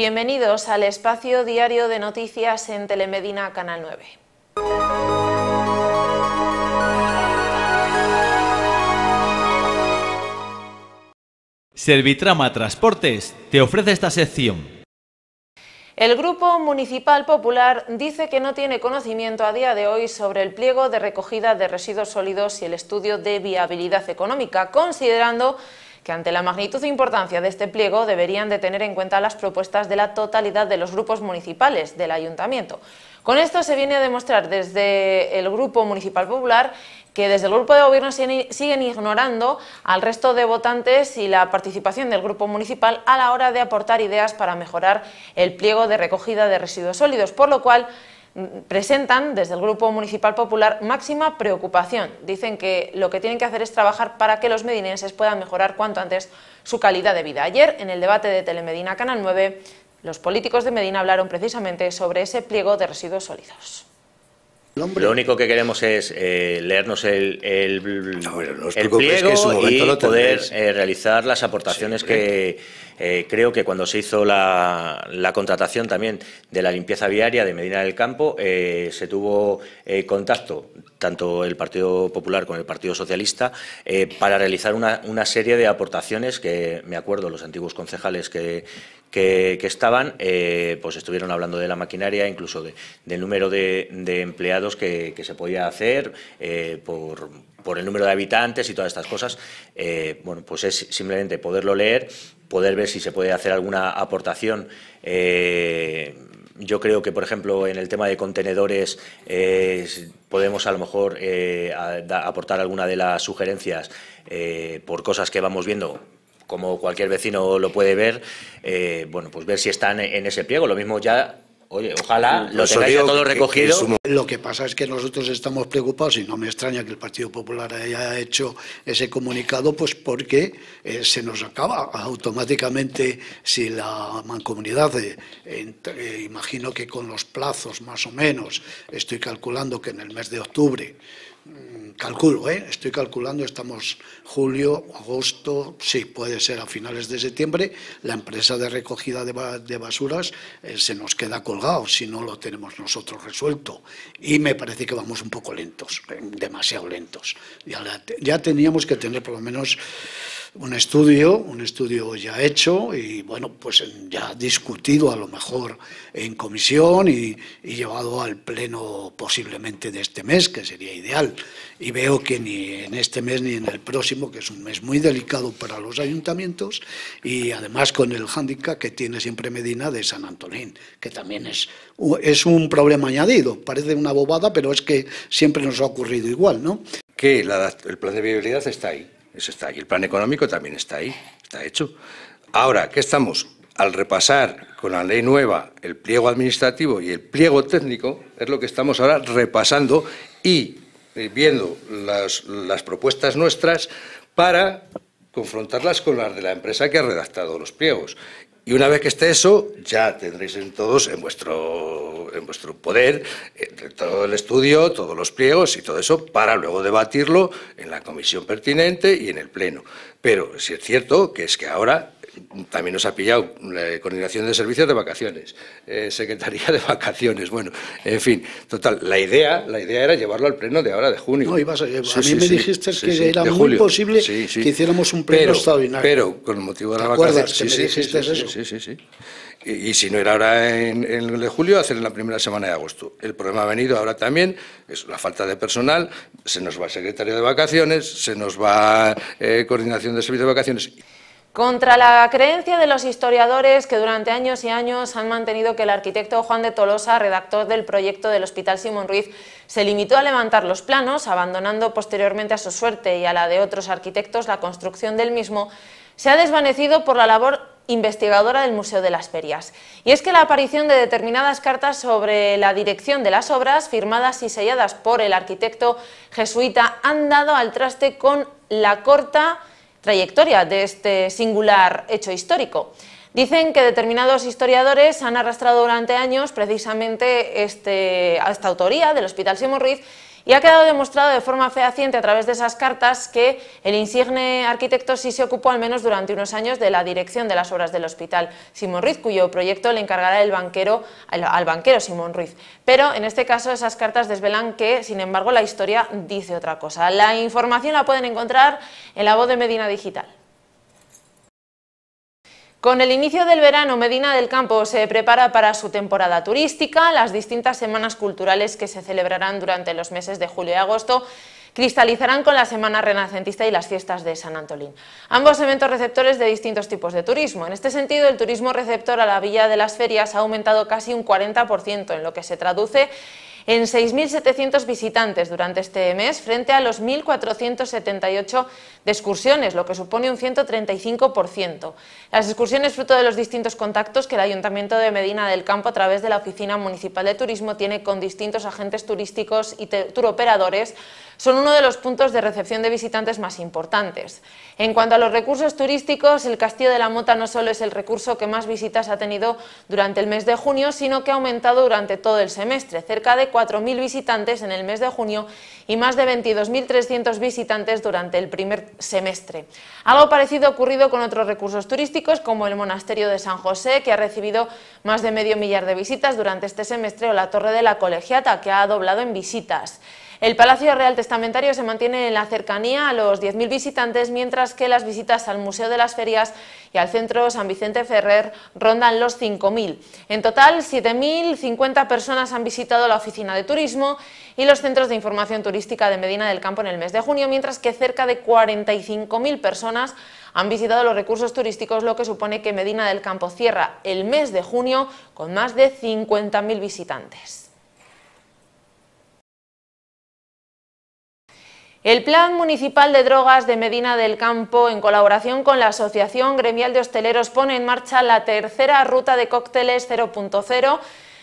Bienvenidos al espacio diario de noticias en Telemedina Canal 9. Servitrama Transportes te ofrece esta sección. El Grupo Municipal Popular dice que no tiene conocimiento a día de hoy sobre el pliego de recogida de residuos sólidos y el estudio de viabilidad económica, considerando que ante la magnitud e importancia de este pliego deberían de tener en cuenta las propuestas de la totalidad de los grupos municipales del ayuntamiento. Con esto se viene a demostrar desde el Grupo Municipal Popular que desde el Grupo de Gobierno siguen ignorando al resto de votantes y la participación del Grupo Municipal a la hora de aportar ideas para mejorar el pliego de recogida de residuos sólidos, por lo cual presentan desde el Grupo Municipal Popular máxima preocupación. Dicen que lo que tienen que hacer es trabajar para que los medinenses puedan mejorar cuanto antes su calidad de vida. Ayer, en el debate de Telemedina Canal 9, los políticos de Medina hablaron precisamente sobre ese pliego de residuos sólidos. Lo único que queremos es eh, leernos el, el, ah, pliego y poder eh, realizar las aportaciones que eh, creo que cuando se hizo la, la, contratación también de la limpieza viaria de Medina del Campo se tuvo contacto tanto el Partido Popular como el Partido Socialista para realizar una, serie de aportaciones que me acuerdo los antiguos concejales que, que, estaban, eh, pues estuvieron hablando de la maquinaria, incluso de, del número de, empleados que, se podía hacer eh, por, el número de habitantes y todas estas cosas. Eh, bueno, pues es simplemente poderlo leer, poder ver si se puede hacer alguna aportación yo creo que, por ejemplo, en el tema de contenedores podemos a lo mejor aportar alguna de las sugerencias por cosas que vamos viendo como cualquier vecino lo puede ver, eh, bueno, pues ver si están en ese pliego. Lo mismo ya Oye, ojalá lo tengáis todo recogido. Lo que pasa es que nosotros estamos preocupados y no me extraña que el Partido Popular haya hecho ese comunicado, pues porque eh, se nos acaba automáticamente si la mancomunidad, eh, imagino que con los plazos más o menos, estoy calculando que en el mes de octubre Mm, calculo, ¿eh? estoy calculando, estamos julio, agosto, sí, puede ser a finales de septiembre, la empresa de recogida de, basuras eh, se nos queda colgado si no lo tenemos nosotros resuelto. Y me parece que vamos un poco lentos, eh, demasiado lentos. ya teníamos que tener por lo menos un estudio, un estudio ya hecho y bueno, pues ya discutido a lo mejor en comisión y, llevado al pleno posiblemente de este mes, que sería ideal. Y veo que ni en este mes ni en el próximo, que es un mes muy delicado para los ayuntamientos y además con el hándicap que tiene siempre Medina de San Antonín, que también es, es un problema añadido. Parece una bobada, pero es que siempre nos ha ocurrido igual, ¿no? Que el plan de viabilidad está ahí eso está ahí. El plan económico también está ahí, está hecho. Ahora, ¿qué estamos? Al repasar con la ley nueva el pliego administrativo y el pliego técnico, es lo que estamos ahora repasando y eh, viendo las, las propuestas nuestras para confrontarlas con las de la empresa que ha redactado los pliegos y una vez que esté eso, ya tendréis en todos en vuestro, en vuestro poder eh, todo el estudio, todos los pliegos y todo eso para luego debatirlo en la comisión pertinente y en el Pleno. Pero si es cierto que es que ahora también nos ha pillado la coordinación de servicios de vacaciones, eh, secretaría de vacaciones, bueno, en fin, total, la idea, la idea era llevarlo al pleno de ahora de junio. No, ibas a, a mí me dijiste que era muy posible que hiciéramos un pleno pero, Pero con motivo de la vacación. Sí, sí, sí, sí, y, si no era ahora en, el de julio, hacer en la primera semana de agosto. El problema ha venido ahora también, es la falta de personal, se nos va secretaría secretario de vacaciones, se nos va eh, coordinación de servicios de vacaciones. Contra la creencia de los historiadores que durante años y años han mantenido que el arquitecto Juan de Tolosa, redactor del proyecto del Hospital Simón Ruiz, se limitó a levantar los planos, abandonando posteriormente a su suerte y a la de otros arquitectos la construcción del mismo, se ha desvanecido por la labor investigadora del Museo de las Ferias. Y es que la aparición de determinadas cartas sobre la dirección de las obras, firmadas y selladas por el arquitecto jesuita, han dado al traste con la corta trayectoria de este singular hecho histórico. Dicen que determinados historiadores han arrastrado durante años precisamente este, esta autoría del Hospital Simón Ruiz y ha quedado demostrado de forma fehaciente a través de esas cartas que el insigne arquitecto sí se ocupó al menos durante unos años de la dirección de las obras del hospital Simón Ruiz, cuyo proyecto le encargará el banquero, al banquero Simón Ruiz. Pero en este caso esas cartas desvelan que, sin embargo, la historia dice otra cosa. La información la pueden encontrar en la voz de Medina Digital. Con el inicio del verano, Medina del Campo se prepara para su temporada turística, las distintas semanas culturales que se celebrarán durante los meses de julio y agosto cristalizarán con la Semana Renacentista y las fiestas de San Antolín. Ambos eventos receptores de distintos tipos de turismo. En este sentido, el turismo receptor a la Villa de las Ferias ha aumentado casi un 40%, en lo que se traduce en 6.700 visitantes durante este mes, frente a los 1.478 de excursiones, lo que supone un 135%. Las excursiones fruto de los distintos contactos que el Ayuntamiento de Medina del Campo a través de la Oficina Municipal de Turismo tiene con distintos agentes turísticos y turoperadores son uno de los puntos de recepción de visitantes más importantes. En cuanto a los recursos turísticos, el Castillo de la Mota no solo es el recurso que más visitas ha tenido durante el mes de junio, sino que ha aumentado durante todo el semestre, cerca de 4.000 visitantes en el mes de junio y más de 22.300 visitantes durante el primer semestre. Algo parecido ha ocurrido con otros recursos turísticos como el Monasterio de San José, que ha recibido más de medio millar de visitas durante este semestre, o la Torre de la Colegiata, que ha doblado en visitas. El Palacio Real Testamentario se mantiene en la cercanía a los 10.000 visitantes, mientras que las visitas al Museo de las Ferias y al Centro San Vicente Ferrer rondan los 5.000. En total, 7.050 personas han visitado la oficina de turismo y los centros de información turística de Medina del Campo en el mes de junio, mientras que cerca de 45.000 personas han visitado los recursos turísticos, lo que supone que Medina del Campo cierra el mes de junio con más de 50.000 visitantes. El Plan Municipal de Drogas de Medina del Campo, en colaboración con la Asociación Gremial de Hosteleros, pone en marcha la tercera ruta de cócteles 0.0,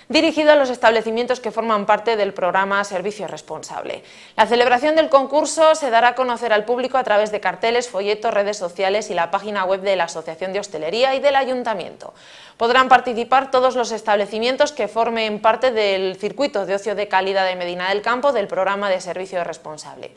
dirigido a los establecimientos que forman parte del programa Servicio Responsable. La celebración del concurso se dará a conocer al público a través de carteles, folletos, redes sociales y la página web de la Asociación de Hostelería y del Ayuntamiento. Podrán participar todos los establecimientos que formen parte del circuito de ocio de calidad de Medina del Campo del programa de Servicio Responsable.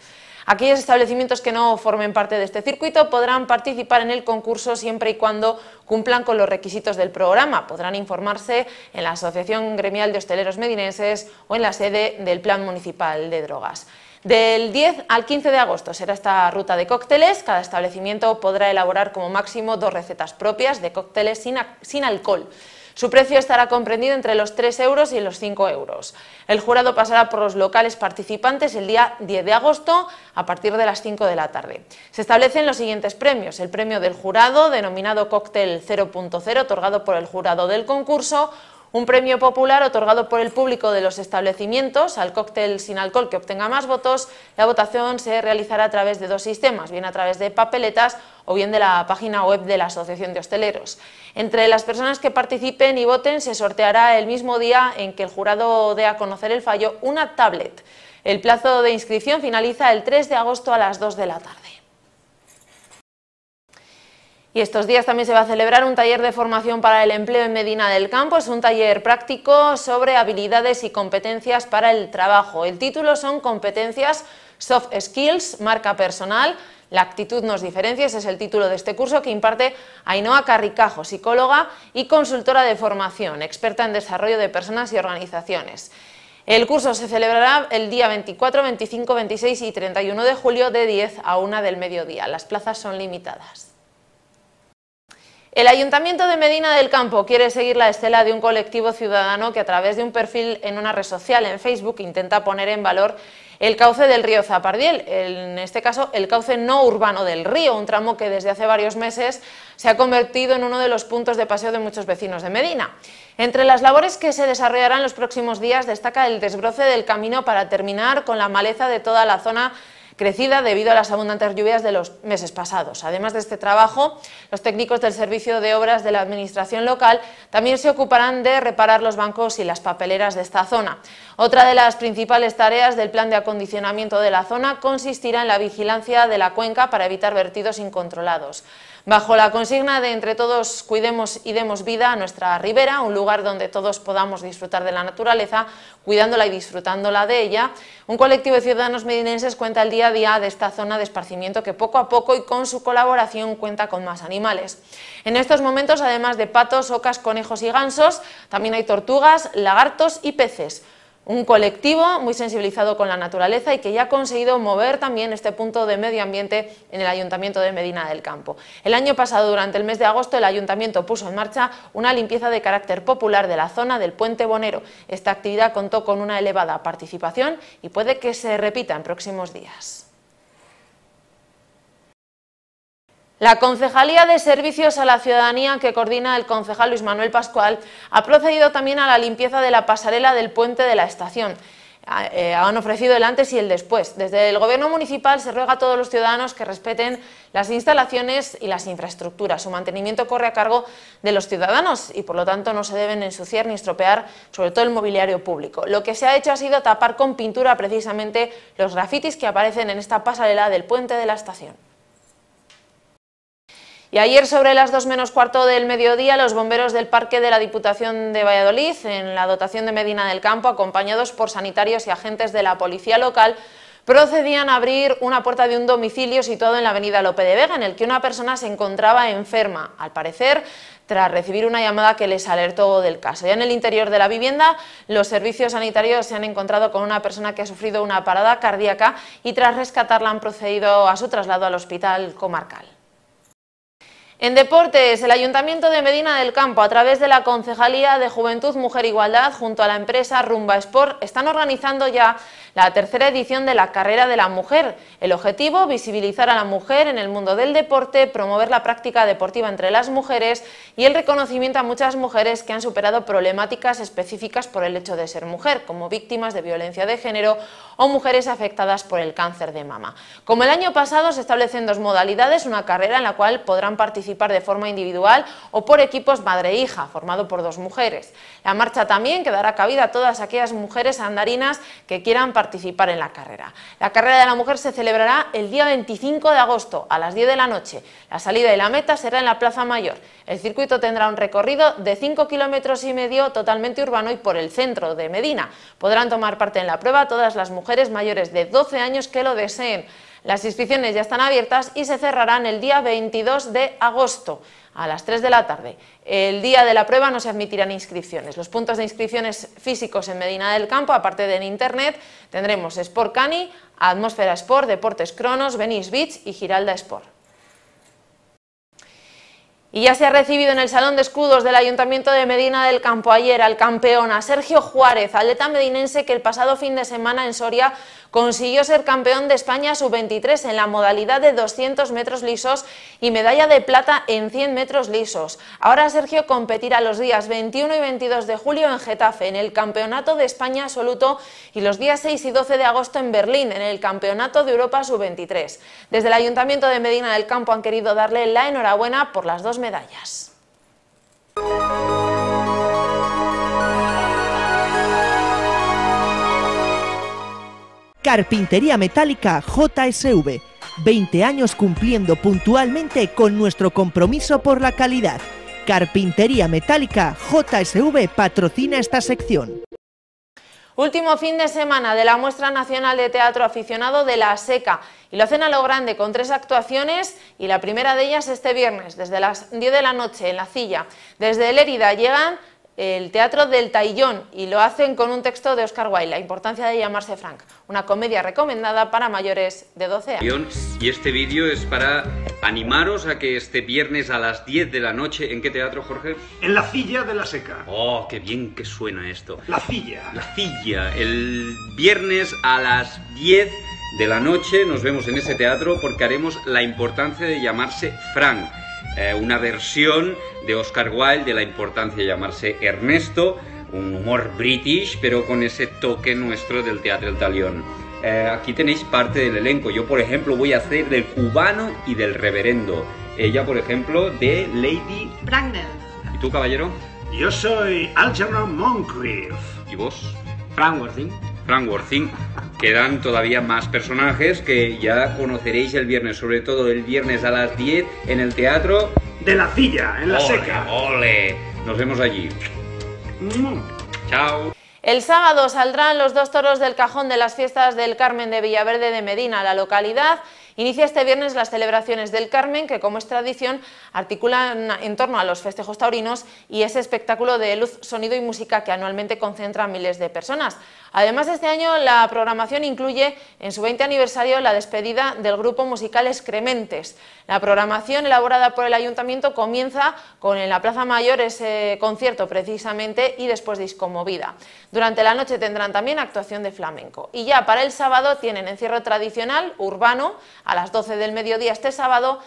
Aquellos establecimientos que no formen parte de este circuito podrán participar en el concurso siempre y cuando cumplan con los requisitos del programa. Podrán informarse en la Asociación Gremial de Hosteleros Medinenses o en la sede del Plan Municipal de Drogas. Del 10 al 15 de agosto será esta ruta de cócteles. Cada establecimiento podrá elaborar como máximo dos recetas propias de cócteles sin, sin alcohol. Su precio estará comprendido entre los 3 euros y los 5 euros. El jurado pasará por los locales participantes el día 10 de agosto a partir de las 5 de la tarde. Se establecen los siguientes premios. El premio del jurado, denominado Cóctel 0.0, otorgado por el jurado del concurso, un premio popular otorgado por el público de los establecimientos al cóctel sin alcohol que obtenga más votos. La votación se realizará a través de dos sistemas, bien a través de papeletas o bien de la página web de la Asociación de Hosteleros. Entre las personas que participen y voten se sorteará el mismo día en que el jurado dé a conocer el fallo una tablet. El plazo de inscripción finaliza el 3 de agosto a las 2 de la tarde. Y estos días también se va a celebrar un taller de formación para el empleo en Medina del Campo. Es un taller práctico sobre habilidades y competencias para el trabajo. El título son competencias soft skills, marca personal, la actitud nos diferencia, ese es el título de este curso que imparte Ainhoa Carricajo, psicóloga y consultora de formación, experta en desarrollo de personas y organizaciones. El curso se celebrará el día 24, 25, 26 y 31 de julio de 10 a 1 del mediodía. Las plazas son limitadas. El Ayuntamiento de Medina del Campo quiere seguir la estela de un colectivo ciudadano que a través de un perfil en una red social, en Facebook, intenta poner en valor el cauce del río Zapardiel, en este caso el cauce no urbano del río, un tramo que desde hace varios meses se ha convertido en uno de los puntos de paseo de muchos vecinos de Medina. Entre las labores que se desarrollarán los próximos días destaca el desbroce del camino para terminar con la maleza de toda la zona crecida debido a las abundantes lluvias de los meses pasados. Además de este trabajo, los técnicos del Servicio de Obras de la Administración local también se ocuparán de reparar los bancos y las papeleras de esta zona. Otra de las principales tareas del plan de acondicionamiento de la zona consistirá en la vigilancia de la cuenca para evitar vertidos incontrolados. Bajo la consigna de entre todos cuidemos y demos vida a nuestra ribera, un lugar donde todos podamos disfrutar de la naturaleza, cuidándola y disfrutándola de ella, un colectivo de ciudadanos medinenses cuenta el día a día de esta zona de esparcimiento que poco a poco y con su colaboración cuenta con más animales. En estos momentos, además de patos, ocas, conejos y gansos, también hay tortugas, lagartos y peces un colectivo muy sensibilizado con la naturaleza y que ya ha conseguido mover también este punto de medio ambiente en el Ayuntamiento de Medina del Campo. El año pasado, durante el mes de agosto, el Ayuntamiento puso en marcha una limpieza de carácter popular de la zona del Puente Bonero. Esta actividad contó con una elevada participación y puede que se repita en próximos días. La Concejalía de Servicios a la Ciudadanía, que coordina el concejal Luis Manuel Pascual, ha procedido también a la limpieza de la pasarela del puente de la estación. Ah, eh, han ofrecido el antes y el después. Desde el Gobierno Municipal se ruega a todos los ciudadanos que respeten las instalaciones y las infraestructuras. Su mantenimiento corre a cargo de los ciudadanos y por lo tanto no se deben ensuciar ni estropear, sobre todo el mobiliario público. Lo que se ha hecho ha sido tapar con pintura precisamente los grafitis que aparecen en esta pasarela del puente de la estación. Y ayer sobre las 2 menos cuarto del mediodía, los bomberos del Parque de la Diputación de Valladolid, en la dotación de Medina del Campo, acompañados por sanitarios y agentes de la policía local, procedían a abrir una puerta de un domicilio situado en la avenida Lope de Vega, en el que una persona se encontraba enferma, al parecer tras recibir una llamada que les alertó del caso. Ya en el interior de la vivienda, los servicios sanitarios se han encontrado con una persona que ha sufrido una parada cardíaca y tras rescatarla han procedido a su traslado al hospital comarcal. En deportes, el Ayuntamiento de Medina del Campo, a través de la Concejalía de Juventud, Mujer e Igualdad, junto a la empresa Rumba Sport, están organizando ya la tercera edición de la Carrera de la Mujer. El objetivo, visibilizar a la mujer en el mundo del deporte, promover la práctica deportiva entre las mujeres y el reconocimiento a muchas mujeres que han superado problemáticas específicas por el hecho de ser mujer, como víctimas de violencia de género o mujeres afectadas por el cáncer de mama. Como el año pasado, se establecen dos modalidades, una carrera en la cual podrán participar participar de forma individual o por equipos madre-hija, formado por dos mujeres. La marcha también quedará cabida a todas aquellas mujeres andarinas que quieran participar en la carrera. La carrera de la mujer se celebrará el día 25 de agosto a las 10 de la noche. La salida y la meta será en la Plaza Mayor. El circuito tendrá un recorrido de 5 kilómetros y medio totalmente urbano y por el centro de Medina. Podrán tomar parte en la prueba todas las mujeres mayores de 12 años que lo deseen. Las inscripciones ya están abiertas y se cerrarán el día 22 de agosto a las 3 de la tarde. El día de la prueba no se admitirán inscripciones. Los puntos de inscripciones físicos en Medina del Campo, aparte de en Internet, tendremos Sport Cani, Atmósfera Sport, Deportes Cronos, Venice Beach y Giralda Sport. Y ya se ha recibido en el Salón de Escudos del Ayuntamiento de Medina del Campo ayer al campeón, a Sergio Juárez, atleta medinense que el pasado fin de semana en Soria consiguió ser campeón de España sub-23 en la modalidad de 200 metros lisos y medalla de plata en 100 metros lisos. Ahora Sergio competirá los días 21 y 22 de julio en Getafe en el Campeonato de España Absoluto y los días 6 y 12 de agosto en Berlín en el Campeonato de Europa sub-23. Desde el Ayuntamiento de Medina del Campo han querido darle la enhorabuena por las dos medallas. Carpintería Metálica JSV. 20 años cumpliendo puntualmente con nuestro compromiso por la calidad. Carpintería Metálica JSV patrocina esta sección. Último fin de semana de la Muestra Nacional de Teatro Aficionado de La Seca y lo hacen a lo grande con tres actuaciones y la primera de ellas este viernes desde las 10 de la noche en La silla. Desde Lérida llegan el Teatro del Taillón y lo hacen con un texto de Oscar Wilde, La importancia de llamarse Frank, una comedia recomendada para mayores de 12 años. Y este vídeo es para animaros a que este viernes a las 10 de la noche, ¿en qué teatro, Jorge? En la Cilla de la Seca. Oh, qué bien que suena esto. La Cilla. La Cilla, el viernes a las 10 de la noche nos vemos en ese teatro porque haremos la importancia de llamarse Frank eh, una versión de Oscar Wilde de la importancia de llamarse Ernesto, un humor british, pero con ese toque nuestro del teatro del Talión. Eh, aquí tenéis parte del elenco. Yo, por ejemplo, voy a hacer del cubano y del reverendo. Ella, por ejemplo, de Lady Bracknell. ¿Y tú, caballero? Yo soy Algernon Moncrief. ¿Y vos? Frank Worthing. Frank Worthing. Quedan todavía más personajes que ya conoceréis el viernes, sobre todo el viernes a las 10 en el teatro de la Cilla, en la Seca. Ole, nos vemos allí. Mm. Chao. El sábado saldrán los dos toros del cajón de las fiestas del Carmen de Villaverde de Medina, la localidad Inicia este viernes las celebraciones del Carmen, que como es tradición articulan en torno a los festejos taurinos y ese espectáculo de luz, sonido y música que anualmente concentra a miles de personas. Además, este año la programación incluye en su 20 aniversario la despedida del grupo musical Excrementes. La programación elaborada por el Ayuntamiento comienza con en la Plaza Mayor ese concierto precisamente y después Discomovida. Durante la noche tendrán también actuación de flamenco. Y ya para el sábado tienen encierro tradicional, urbano, a las 12 del mediodía este sábado.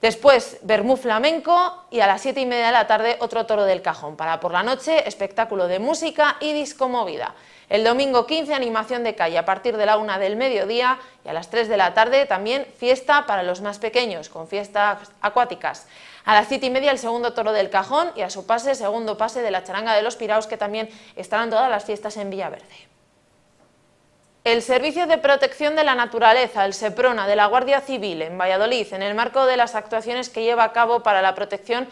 Después, Bermú Flamenco y a las 7 y media de la tarde otro toro del cajón. Para por la noche, espectáculo de música y discomovida. El domingo 15, animación de calle a partir de la 1 del mediodía y a las 3 de la tarde también fiesta para los más pequeños, con fiestas acuáticas. A las 7 y media el segundo toro del cajón y a su pase, segundo pase de la charanga de los piraos que también estarán todas las fiestas en Villaverde. El Servicio de Protección de la Naturaleza, el SEPRONA, de la Guardia Civil en Valladolid, en el marco de las actuaciones que lleva a cabo para la protección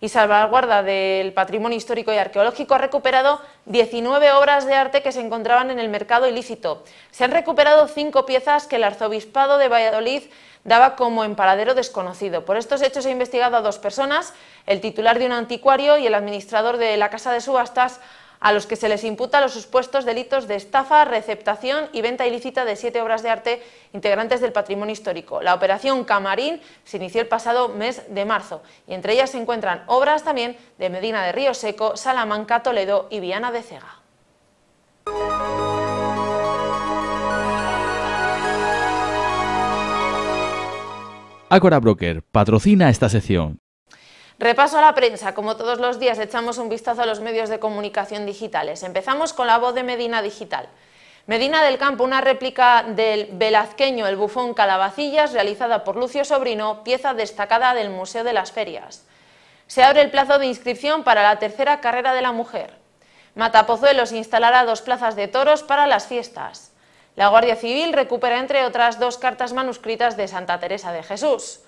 y salvaguarda del patrimonio histórico y arqueológico, ha recuperado 19 obras de arte que se encontraban en el mercado ilícito. Se han recuperado cinco piezas que el arzobispado de Valladolid daba como en paradero desconocido. Por estos hechos ha investigado a dos personas, el titular de un anticuario y el administrador de la casa de subastas a los que se les imputa los supuestos delitos de estafa, receptación y venta ilícita de siete obras de arte integrantes del patrimonio histórico. La operación Camarín se inició el pasado mes de marzo y entre ellas se encuentran obras también de Medina de Río Seco, Salamanca, Toledo y Viana de Cega. Agora Broker patrocina esta sección. Repaso a la prensa. Como todos los días, echamos un vistazo a los medios de comunicación digitales. Empezamos con la voz de Medina Digital. Medina del Campo, una réplica del velazqueño El Bufón Calabacillas, realizada por Lucio Sobrino, pieza destacada del Museo de las Ferias. Se abre el plazo de inscripción para la tercera carrera de la mujer. Matapozuelos instalará dos plazas de toros para las fiestas. La Guardia Civil recupera, entre otras, dos cartas manuscritas de Santa Teresa de Jesús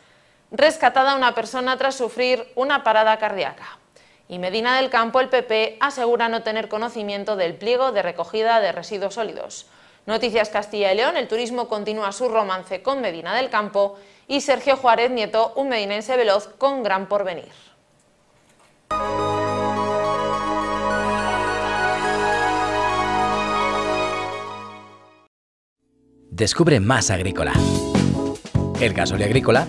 rescatada una persona tras sufrir una parada cardíaca. Y Medina del Campo, el PP, asegura no tener conocimiento del pliego de recogida de residuos sólidos. Noticias Castilla y León, el turismo continúa su romance con Medina del Campo y Sergio Juárez Nieto, un medinense veloz con gran porvenir. Descubre más agrícola. El gasolio agrícola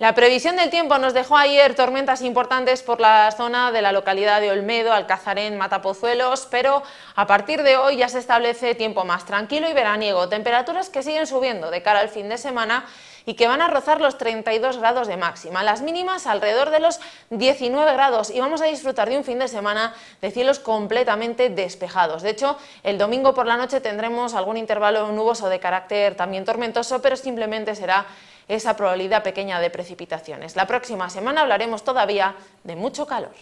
La previsión del tiempo nos dejó ayer tormentas importantes por la zona de la localidad de Olmedo, Alcazarén, Matapozuelos, pero a partir de hoy ya se establece tiempo más tranquilo y veraniego, temperaturas que siguen subiendo de cara al fin de semana y que van a rozar los 32 grados de máxima, las mínimas alrededor de los 19 grados y vamos a disfrutar de un fin de semana de cielos completamente despejados. De hecho, el domingo por la noche tendremos algún intervalo nuboso de carácter también tormentoso, pero simplemente será esa probabilidad pequeña de precipitaciones. La próxima semana hablaremos todavía de mucho calor.